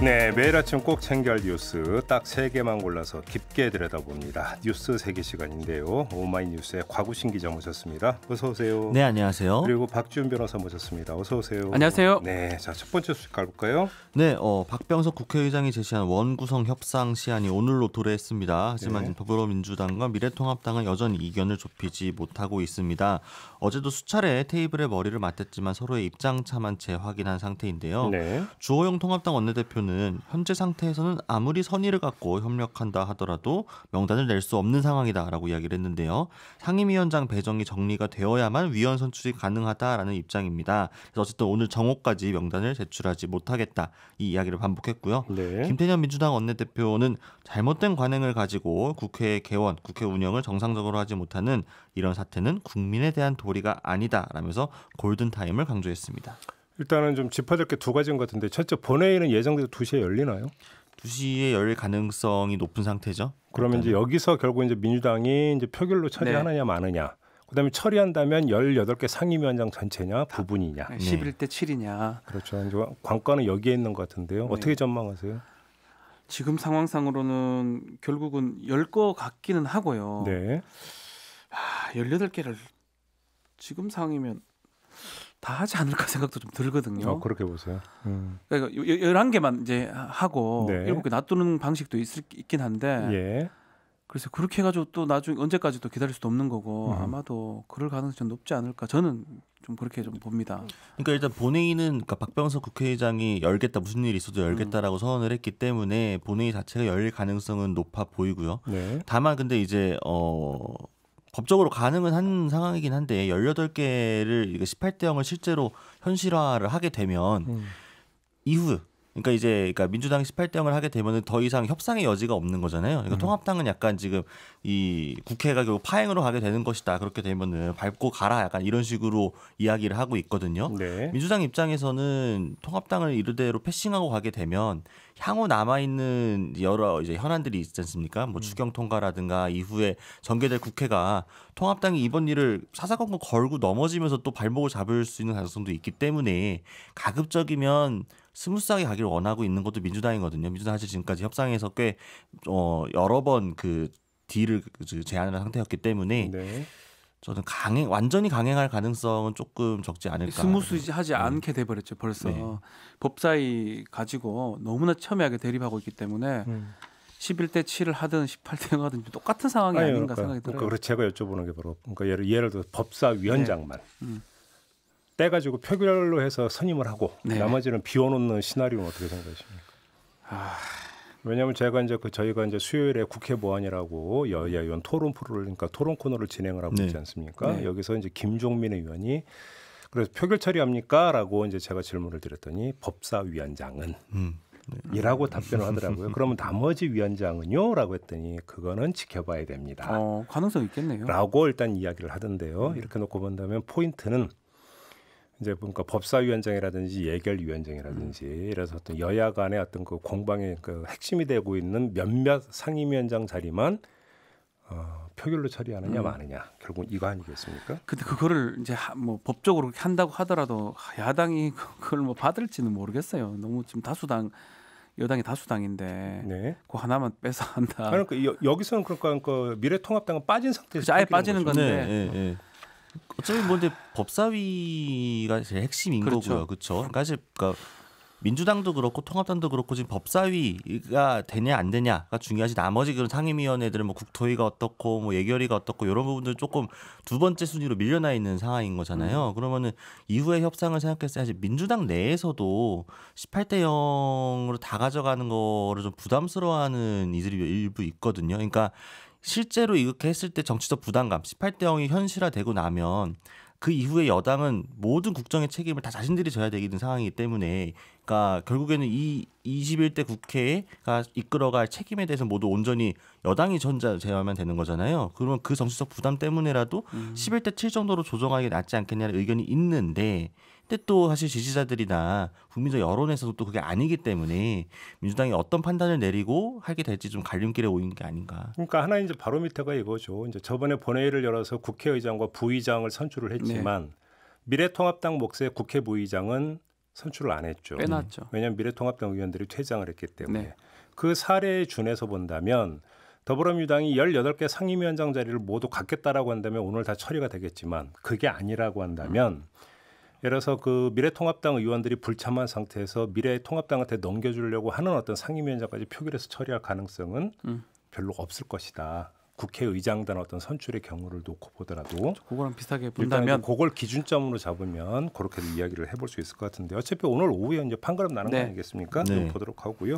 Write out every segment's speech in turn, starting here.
네, 매일 아침 꼭 챙겨할 뉴스 딱 세 개만 골라서 깊게 들여다봅니다. 뉴스 세계 시간인데요. 오마이뉴스의 과구신 기자 모셨습니다. 어서 오세요. 네, 안녕하세요. 그리고 박지훈 변호사 모셨습니다. 어서 오세요. 안녕하세요. 네, 자 첫 번째 소식 가볼까요? 네, 어, 박병석 국회의장이 제시한 원구성 협상 시안이 오늘로 도래했습니다. 하지만 네. 더불어민주당과 미래통합당은 여전히 이견을 좁히지 못하고 있습니다. 어제도 수차례 테이블에 머리를 맞댔지만 서로의 입장 차만 재확인한 상태인데요. 네. 주호영 통합당 원내대표는 대해서는 현재 상태에서는 아무리 선의를 갖고 협력한다 하더라도 명단을 낼 수 없는 상황이다라고 이야기를 했는데요. 상임위원장 배정이 정리가 되어야만 위원 선출이 가능하다라는 입장입니다. 그래서 어쨌든 오늘 정오까지 명단을 제출하지 못하겠다 이 이야기를 반복했고요. 네. 김태년 민주당 원내대표는 잘못된 관행을 가지고 국회 개원, 국회 운영을 정상적으로 하지 못하는 이런 사태는 국민에 대한 도리가 아니다라면서 골든타임을 강조했습니다. 일단은 좀 짚어야 될게두 가지인 것 같은데 첫째 본회의는 예정대로 두시에 열리나요? 두시에 열릴 가능성이 높은 상태죠. 그러면 일단은. 이제 여기서 결국 이제 민주당이 이제 표결로 처리하느냐 네. 마느냐. 그다음에 처리한다면 18개 상임위원장 전체냐 부분이냐. 네. 11대 7이냐. 그렇죠. 관건은 여기에 있는 것 같은데요. 네. 어떻게 전망하세요? 지금 상황상으로는 결국은 열 거 같기는 하고요. 네. 아, 18개를 지금 상황이면 다 하지 않을까 생각도 좀 들거든요. 어, 그렇게 보세요. 음. 그러니까 11개만 이제 하고 네. 개 놔두는 방식도 있을, 있긴 한데 예. 그래서 그렇게 해가지고 또 나중에 언제까지 또 기다릴 수도 없는 거고 음. 아마도 그럴 가능성이 높지 않을까 저는 좀 그렇게 좀 봅니다. 그러니까 일단 본회의는 그러니까 박병석 국회의장이 열겠다 무슨 일이 있어도 열겠다라고 음. 선언을 했기 때문에 본회의 자체가 열 가능성은 높아 보이고요. 네. 다만 근데 이제 어 법적으로 가능은 한 상황이긴 한데 18개를 18대 0을 실제로 현실화를 하게 되면 음. 이후 그러니까 이제 그러니까 민주당이 18대형을 하게 되면은 더 이상 협상의 여지가 없는 거잖아요. 그러니까 음. 통합당은 약간 지금 이 국회가 결국 파행으로 가게 되는 것이다. 그렇게 되면은 밟고 가라 약간 이런 식으로 이야기를 하고 있거든요. 네. 민주당 입장에서는 통합당을 이르대로 패싱하고 가게 되면 향후 남아 있는 여러 이제 현안들이 있지 않습니까? 뭐 음. 추경 통과라든가 이후에 전개될 국회가 통합당이 이번 일을 사사건건 걸고 넘어지면서 또 발목을 잡을 수 있는 가능성도 있기 때문에 가급적이면 스무스하게 가기를 원하고 있는 것도 민주당이거든요. 민주당 사실 지금까지 협상에서 꽤 어, 여러 번그 딜을 그 제안한 상태였기 때문에 네. 저는 강행 완전히 강행할 가능성은 조금 적지 않을까. 스무스하지 음. 않게 돼버렸죠 벌써 네. 법사위 가지고 너무나 첨예하게 대립하고 있기 때문에 음. 11대 7을 하든 18대 0 하든 똑같은 상황이 아니, 아닌가 그러니까, 생각이 들어요. 그러니까 제가 여쭤보는 게 바로 그러니까 예를, 예를 들어 법사위원장만 네. 음. 떼가지고 표결로 해서 선임을 하고 네. 나머지는 비워놓는 시나리오는 어떻게 생각하십니까? 아... 왜냐하면 제가 이제 그 저희가 이제 수요일에 국회 보안이라고 여야 의원 토론 프로를 그러니까 토론 코너를 진행을 하고 네. 있지 않습니까? 네. 여기서 이제 김종민 의원이 그래서 표결 처리합니까?라고 이제 제가 질문을 드렸더니 법사위원장은 음. 네. 이라고 답변을 하더라고요. 그러면 나머지 위원장은요? 라고 했더니 그거는 지켜봐야 됩니다. 어, 가능성 있겠네요. 라고 일단 이야기를 하던데요. 이렇게 놓고 본다면 포인트는 이제 보니까 법사위원장이라든지 예결위원장이라든지 음. 이래서 어떤 여야 간의 어떤 그 공방의 그 핵심이 되고 있는 몇몇 상임위원장 자리만 어, 표결로 처리하느냐 음. 마느냐 결국 은 이거 아니겠습니까? 근데 그거를 이제 하, 뭐 법적으로 그렇게 한다고 하더라도 야당이 그걸 뭐 받을지는 모르겠어요. 너무 지금 다수당 여당이 다수당인데 네. 그 하나만 뺏어 한다. 그러니까 여, 기서는 그러니까 그 미래통합당은 빠진 상태에서 그치, 그렇죠. 아예 빠지는 거죠. 건데. 네, 네, 네. 어차피 뭔데 뭐 법사위가 제일 핵심인 그렇죠. 거고요. 그렇죠. 사실 그러니까 민주당도 그렇고 통합당도 그렇고 지금 법사위가 되냐 안 되냐가 중요하지 나머지 그런 상임위원회들은 뭐 국토위가 어떻고 뭐 예결위가 어떻고 이런 부분들 조금 두 번째 순위로 밀려나 있는 상황인 거잖아요. 음. 그러면은 이후의 협상을 생각했을 때 사실 민주당 내에서도 18대 0으로 다 가져가는 거를 좀 부담스러워하는 이들이 일부 있거든요. 그러니까 실제로 이렇게 했을 때 정치적 부담감 18대 0이 현실화되고 나면 그 이후에 여당은 모든 국정의 책임을 다 자신들이 져야 되는 기 상황이기 때문에 그러니까 결국에는 이 21대 국회가 이끌어갈 책임에 대해서 모두 온전히 여당이 전제하면 자어 되는 거잖아요. 그러면 그 정치적 부담 때문에라도 음. 11대 7 정도로 조정하기 낫지 않겠냐는 의견이 있는데 근데 또 사실 지지자들이나 국민적 여론에서도 또 그게 아니기 때문에 민주당이 어떤 판단을 내리고 하게 될지 좀 갈림길에 오인 게 아닌가. 그러니까 하나 이제 바로밑에가 이거죠. 이제 저번에 본회의를 열어서 국회의장과 부의장을 선출을 했지만 네. 미래통합당 몫의 국회 부의장은 선출을 안 했죠. 빼놨죠. 음. 왜냐하면 미래통합당 의원들이 퇴장을 했기 때문에 네. 그 사례에 준해서 본다면 더불어민주당이 18개 상임위원장 자리를 모두 갖겠다라고 한다면 오늘 다 처리가 되겠지만 그게 아니라고 한다면 음. 예를 들어서 그 미래통합당 의원들이 불참한 상태에서 미래통합당한테 넘겨주려고 하는 어떤 상임위원장까지 표결해서 처리할 가능성은 음. 별로 없을 것이다. 국회의장단 어떤 선출의 경우를 놓고 보더라도 그렇죠. 그거랑 비슷하게 본다면 그걸 기준점으로 잡으면 그렇게도 이야기를 해볼 수 있을 것 같은데 어차피 오늘 오후에 이제 판가름 나는 네. 거 아니겠습니까? 네. 좀 보도록 하고요.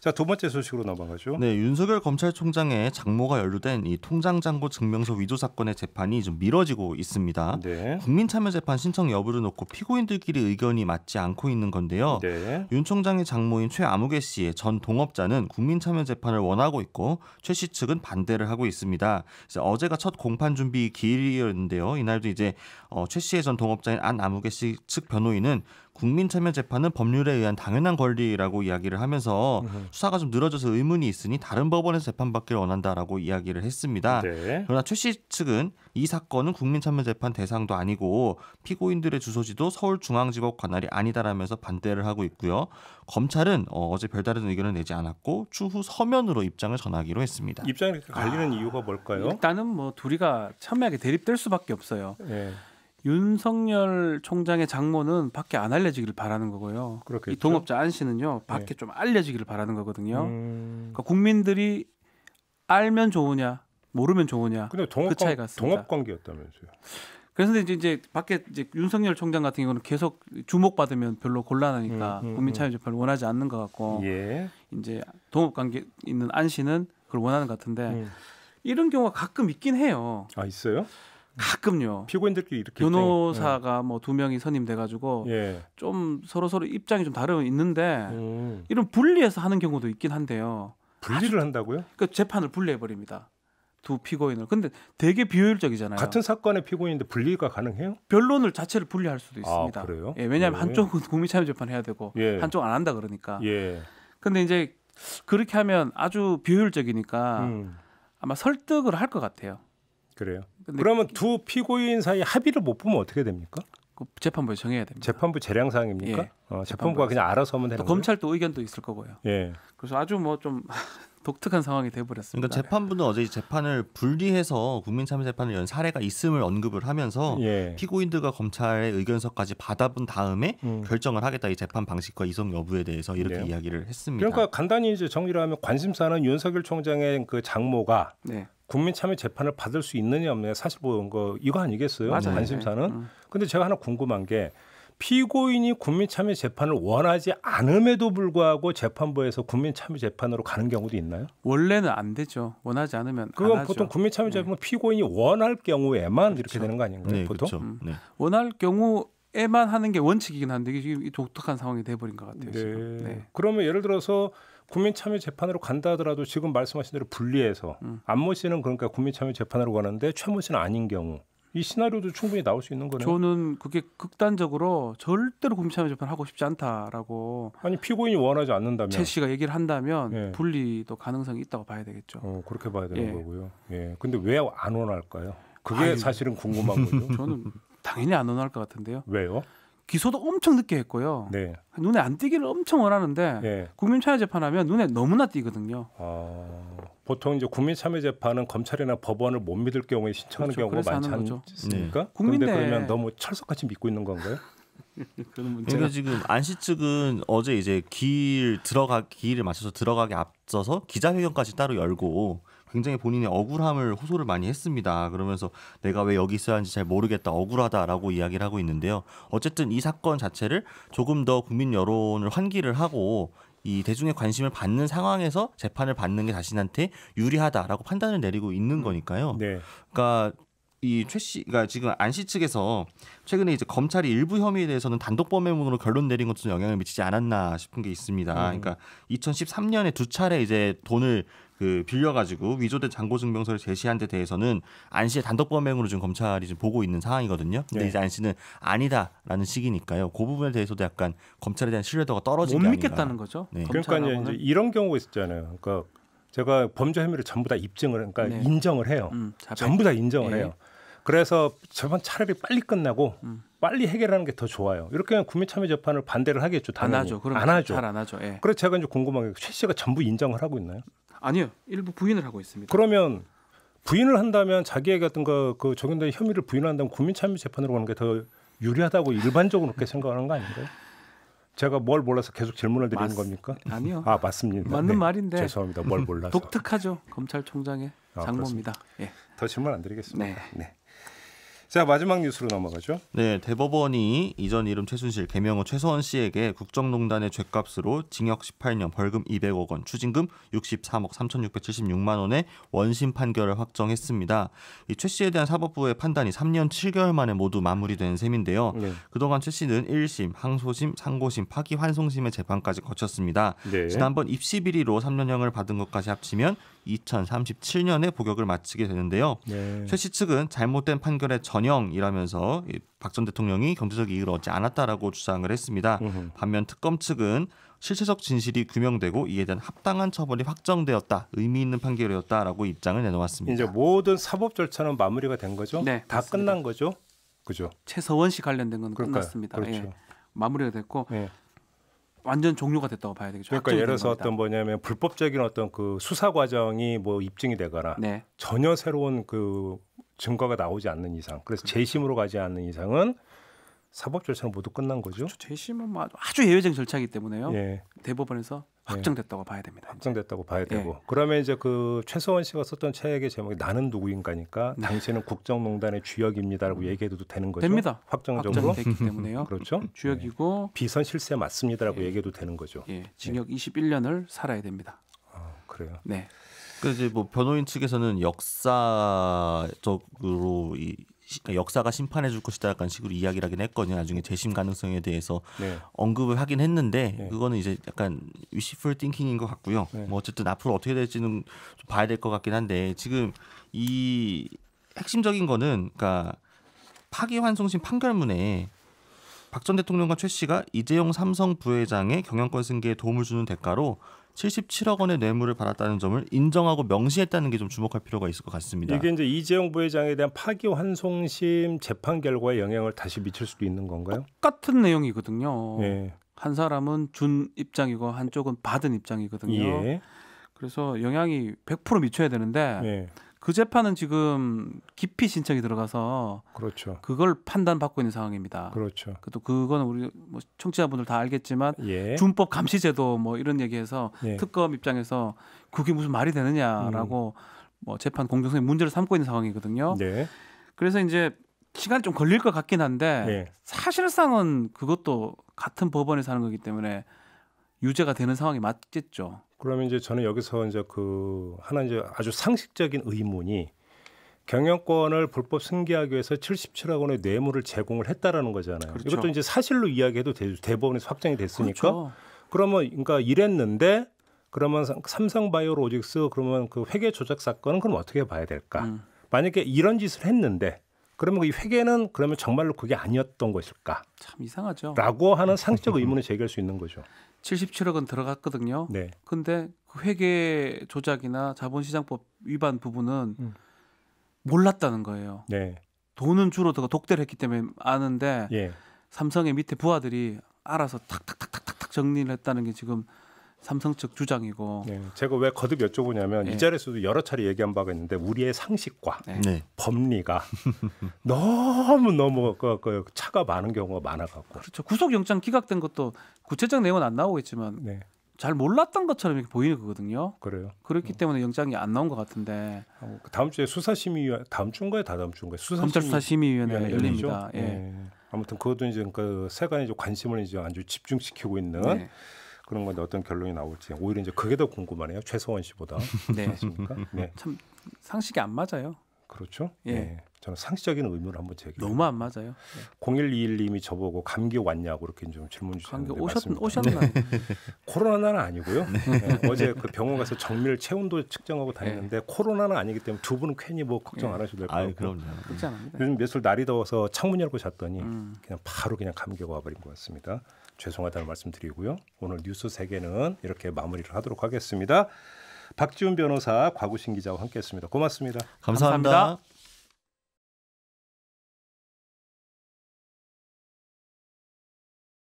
자, 두 번째 소식으로 넘어가죠. 네, 윤석열 검찰총장의 장모가 연루된 이 통장 잔고 증명서 위조 사건의 재판이 좀 미뤄지고 있습니다. 네. 국민 참여 재판 신청 여부를 놓고 피고인들끼리 의견이 맞지 않고 있는 건데요. 네. 윤 총장의 장모인 최아무개 씨의 전 동업자는 국민 참여 재판을 원하고 있고 최 씨 측은 반대를 하고 있습니다. 어제가 첫 공판 준비 기일이었는데요. 이날도 이제 어, 최 씨의 전 동업자인 안 아무개 씨 측 변호인은 국민 참여 재판은 법률에 의한 당연한 권리라고 이야기를 하면서 수사가 좀 늘어져서 의문이 있으니 다른 법원에서 재판받기를 원한다라고 이야기를 했습니다. 네. 그러나 최 씨 측은 이 사건은 국민 참여 재판 대상도 아니고 피고인들의 주소지도 서울중앙지법 관할이 아니다라면서 반대를 하고 있고요. 검찰은 어, 어제 별다른 의견을 내지 않았고 추후 서면으로 입장을 전하기로 했습니다. 입장이 갈리는 아, 이유가 뭘까요? 일단은 뭐 둘이가 첨예하게 대립될 수밖에 없어요. 네. 윤석열 총장의 장모는 밖에 안 알려지기를 바라는 거고요. 그렇겠죠? 이 동업자 안 씨는요 밖에 네. 좀 알려지기를 바라는 거거든요. 음... 그러니까 국민들이 알면 좋으냐 모르면 좋으냐 근데 동업, 그 차이가 습니다 동업 관계였다면서요? 그래서 이제 이제 밖에 이제 윤석열 총장 같은 경우는 계속 주목받으면 별로 곤란하니까 음, 음, 국민 참여 음. 별로 원하지 않는 것 같고 예. 이제 동업 관계 있는 안 씨는 그걸 원하는 것 같은데 음. 이런 경우가 가끔 있긴 해요. 아 있어요? 가끔요. 피고인들끼리 이렇게 변호사가 네. 뭐두 명이 선임돼가지고 예. 좀 서로 서로 입장이 좀 다른 있는데 음. 이런 분리해서 하는 경우도 있긴 한데요. 분리를 아주, 한다고요? 그러니까 재판을 분리해 버립니다. 두 피고인을. 근데 되게 비효율적이잖아요. 같은 사건의 피고인인데 분리가 가능해요? 변론을 자체를 분리할 수도 아, 있습니다. 아, 그래요? 예, 왜냐하면 예. 한쪽은 국민참여재판 해야 되고 예. 한쪽 안 한다 그러니까. 예. 근데 이제 그렇게 하면 아주 비효율적이니까 음. 아마 설득을 할 것 같아요. 그래요? 네. 그러면 두 피고인 사이 합의를 못 보면 어떻게 됩니까? 그 재판부에 정해야 됩니다. 재판부 재량 사항입니까? 예. 어, 재판부가 그냥 알아서 하면 되는 거예요. 검찰도 의견도 있을 거고요. 예. 그래서 아주 뭐 좀 독특한 상황이 돼버렸습니다. 그러니까 재판부는 어제 재판을 분리해서 국민참여재판을 연 사례가 있음을 언급을 하면서 예. 피고인들과 검찰의 의견서까지 받아본 다음에 음. 결정을 하겠다 이 재판 방식과 이성 여부에 대해서 이렇게 네. 이야기를 했습니다. 그러니까 간단히 이제 정리를 하면 관심사는 윤석열 총장의 그 장모가 네. 국민 참여 재판을 받을 수 있느냐 없느냐 사실 뭐 이거 아니겠어요? 맞아요. 관심사는. 네. 음. 근데 제가 하나 궁금한 게 피고인이 국민 참여 재판을 원하지 않음에도 불구하고 재판부에서 국민 참여 재판으로 가는 경우도 있나요? 원래는 안 되죠. 원하지 않으면 그건 보통 하죠. 국민 참여 네. 재판은 네. 피고인이 원할 경우에만 그렇죠. 이렇게 되는 거 아닌가요? 네, 보통 그렇죠. 음. 네. 원할 경우 에만 하는 게 원칙이긴 한데 이게 독특한 상황이 돼버린 것 같아요. 네. 네. 그러면 예를 들어서 국민참여재판으로 간다 하더라도 지금 말씀하신 대로 분리해서 음. 안모 씨는 그러니까 국민참여재판으로 가는데 최모 씨는 아닌 경우 이 시나리오도 충분히 나올 수 있는 거네요. 저는 그게 극단적으로 절대로 국민참여재판 하고 싶지 않다라고 아니 피고인이 원하지 않는다면 최 씨가 얘기를 한다면 예. 분리도 가능성이 있다고 봐야 되겠죠. 어, 그렇게 봐야 되는 예. 거고요. 예. 근데 왜 안 원할까요? 그게 아유. 사실은 궁금한 거죠. 저는 당연히 안 원할 것 같은데요. 왜요? 기소도 엄청 늦게 했고요. 네. 눈에 안 띄기를 엄청 원하는데 네. 국민참여재판하면 눈에 너무나 띄거든요. 아, 보통 이제 국민참여재판은 검찰이나 법원을 못 믿을 경우에 신청하는 그렇죠. 경우가 많지 않습니까? 네. 국민데 그러면 너무 철석같이 믿고 있는 건가요? 그러니 지금 안 씨 측은 어제 이제 길 들어가 길을 맞춰서 들어가기 앞서서 기자회견까지 따로 열고 굉장히 본인의 억울함을 호소를 많이 했습니다. 그러면서 내가 왜 여기 있어야 하는지 잘 모르겠다, 억울하다라고 이야기를 하고 있는데요. 어쨌든 이 사건 자체를 조금 더 국민 여론을 환기를 하고 이 대중의 관심을 받는 상황에서 재판을 받는 게 자신한테 유리하다라고 판단을 내리고 있는 거니까요. 네. 그러니까 이 최 씨가 그러니까 지금 안 씨 측에서 최근에 이제 검찰이 일부 혐의에 대해서는 단독 범행으로 결론 내린 것도 영향을 미치지 않았나 싶은 게 있습니다. 음. 그러니까 2013년에 두 차례 이제 돈을 그 빌려가지고 위조된 장고증명서를 제시한 데 대해서는 안 씨의 단독 범행으로 지금 검찰이 지금 보고 있는 상황이거든요. 근데 네. 이제 안 씨는 아니다라는 식이니까요. 그 부분에 대해서도 약간 검찰에 대한 신뢰도가 떨어진 못 믿겠다는 거죠. 네. 그러니까 이제 이런 경우가 있었잖아요. 그러니까 제가 범죄 혐의를 전부 다 입증을 그러니까 네. 인정을 해요. 음, 전부 다 인정을 네. 해요. 그래서 저번 차라리 빨리 끝나고 음. 빨리 해결하는 게 더 좋아요. 이렇게 하면 국민참여재판을 반대를 하겠죠. 당연히. 안 하죠. 안 하죠. 잘안 하죠. 예. 그래서 제가 이제 궁금한 게최 씨가 전부 인정을 하고 있나요? 아니요. 일부 부인을 하고 있습니다. 그러면 부인을 한다면 자기의 어떤 그 적용된 혐의를 부인한다면 국민참여재판으로 가는 게 더 유리하다고 일반적으로 그렇게 생각하는 거 아닌가요? 제가 뭘 몰라서 계속 질문을 드리는 맞... 겁니까? 아니요. 아 맞습니다. 맞는 네. 말인데 죄송합니다. 뭘 몰라서 독특하죠 검찰총장의 아, 장모입니다. 그 예. 더 질문 안 드리겠습니다. 네. 네. 자 마지막 뉴스로 넘어가죠. 네, 대법원이 이전 이름 최순실, 개명호 최소원 씨에게 국정농단의 죄값으로 징역 18년, 벌금 200억 원, 추징금 63억 3,676만 원의 원심 판결을 확정했습니다. 이 최 씨에 대한 사법부의 판단이 3년 7개월 만에 모두 마무리된 셈인데요. 네. 그동안 최 씨는 1심, 항소심, 상고심, 파기환송심의 재판까지 거쳤습니다. 네. 지난번 입시 비리로 3년형을 받은 것까지 합치면 2037년에 복역을 마치게 되는데요. 네. 최씨 측은 잘못된 판결의 전형이라면서 박 전 대통령이 경제적 이익을 얻지 않았다라고 주장을 했습니다. 으흠. 반면 특검 측은 실체적 진실이 규명되고 이에 대한 합당한 처벌이 확정되었다 의미 있는 판결이었다라고 입장을 내놓았습니다. 이제 모든 사법 절차는 마무리가 된 거죠? 네, 다 맞습니다. 끝난 거죠? 그죠? 최서원 씨 관련된 건 그럴까요? 끝났습니다. 예. 그렇죠. 예, 마무리가 됐고 예. 완전 종료가 됐다고 봐야 되겠죠. 그러니까 예를 들어서 어떤 뭐냐면 불법적인 어떤 그 수사 과정이 뭐 입증이 되거나 네. 전혀 새로운 그 증거가 나오지 않는 이상, 그래서 그렇죠. 재심으로 가지 않는 이상은 사법 절차는 모두 끝난 거죠. 그렇죠. 재심은 뭐 아주 예외적인 절차이기 때문에요. 예. 대법원에서 예. 확정됐다고 봐야 됩니다. 확정됐다고 이제. 봐야 예. 되고 예. 그러면 이제 그 최소원 씨가 썼던 책의 제목이 나는 누구인가니까 네. 당신은 국정농단의 주역입니다라고 얘기해도 되는 거죠. 됩니다. 확정적으로 되기 때문에요. 그렇죠. 주역이고 네. 비선 실세 맞습니다라고 예. 얘기해도 되는 거죠. 예. 징역 21년을 살아야 됩니다. 아, 그래요. 네. 그러니뭐 변호인 측에서는 역사적으로 이 그러니까 역사가 심판해 줄 것이다 약간 식으로 이야기를 하긴 했거든요. 나중에 재심 가능성에 대해서 네. 언급을 하긴 했는데 네. 그거는 이제 약간 위시풀 띵킹인 것 같고요. 네. 뭐 어쨌든 앞으로 어떻게 될지는 좀 봐야 될 것 같긴 한데 지금 이 핵심적인 거는 그러니까 파기환송심 판결문에 박 전 대통령과 최 씨가 이재용 삼성 부회장의 경영권 승계에 도움을 주는 대가로 77억 원의 뇌물을 받았다는 점을 인정하고 명시했다는 게 좀 주목할 필요가 있을 것 같습니다. 이게 이제 이재용 부회장에 대한 파기환송심 재판 결과에 영향을 다시 미칠 수도 있는 건가요? 같은 내용이거든요. 예. 한 사람은 준 입장이고 한쪽은 받은 입장이거든요. 예. 그래서 영향이 100% 미쳐야 되는데 예. 그 재판은 지금 기피 신청이 들어가서 그렇죠. 그걸 판단받고 있는 상황입니다. 그렇죠. 또그거 우리 뭐 청취자분들 다 알겠지만 예. 준법 감시제도 뭐 이런 얘기해서 예. 특검 입장에서 그게 무슨 말이 되느냐라고 음. 뭐 재판 공정성의 문제를 삼고 있는 상황이거든요. 네. 그래서 이제 시간 좀 걸릴 것 같긴 한데 예. 사실상은 그것도 같은 법원에 사는 거기 때문에 유죄가 되는 상황이 맞겠죠. 그러면 이제 저는 여기서 이제 그 하나 이제 아주 상식적인 의문이 경영권을 불법 승계하기 위해서 77억 원의 뇌물을 제공을 했다라는 거잖아요. 그렇죠. 이것도 이제 사실로 이야기해도 대법원에서 확정이 됐으니까. 그렇죠. 그러면 그러니까 이랬는데 그러면 삼성바이오로직스 그러면 그 회계 조작 사건은 그럼 어떻게 봐야 될까? 음. 만약에 이런 짓을 했는데 그러면 이 회계는 그러면 정말로 그게 아니었던 것일까? 참 이상하죠. 라고 하는 상식적 의문을 제기할 수 있는 거죠. 77억 은 들어갔거든요. 네. 근데 그 회계 조작이나 자본시장법 위반 부분은 음. 몰랐다는 거예요. 네. 돈은 줄어들고 독대를 했기 때문에 아는데 예. 삼성의 밑에 부하들이 알아서 탁탁탁탁탁 정리를 했다는 게 지금 삼성 측 주장이고. 네, 제가 왜 거듭 여쭤보냐면 네. 이 자리에서도 여러 차례 얘기한 바가 있는데 우리의 상식과 네. 네. 법리가 너무 너무 그, 그 차가 많은 경우가 많아갖고. 그렇죠. 구속영장 기각된 것도 구체적 내용은 안나오겠지만잘 네. 몰랐던 것처럼 이렇게 보이는 거거든요. 그래요. 그렇기 음. 때문에 영장이 안 나온 것 같은데. 어, 다음 주에 수사심의위원 다음 주인가요? 다다음 주인가요? 수사심의... 검찰 수사심의위원회 네, 열립니다. 예. 네. 아무튼 그것도 이제 그 세간이 관심을 이제 아주 집중시키고 있는. 그런 건데 어떤 결론이 나올지 오히려 이제 그게 더 궁금하네요. 최소원 씨보다. 네. 네. 참 상식이 안 맞아요. 그렇죠. 예. 네. 저는 상식적인 의문을 한번 제기. 너무 안 맞아요. 네. 0121님이 저보고 감기 왔냐고 이렇게 좀 질문 주셨는데 감기 오셨, 오셨나? 네. 코로나는 아니고요. 네. 네. 어제 그 병원 가서 정밀 체온도 측정하고 네. 다녔는데 코로나는 아니기 때문에 두 분은 괜히 뭐 걱정 네. 안 하셔도 될거예 아, 그럼요. 그렇지 않니다 요즘 몇월 날이 더워서 창문 열고 잤더니 음. 그냥 바로 그냥 감기가 와버린 것 같습니다. 죄송하다는 말씀드리고요. 오늘 뉴스 세계는 이렇게 마무리를 하도록 하겠습니다. 박지훈 변호사, 과구신 기자와 함께했습니다. 고맙습니다 감사합니다. 감사합니다.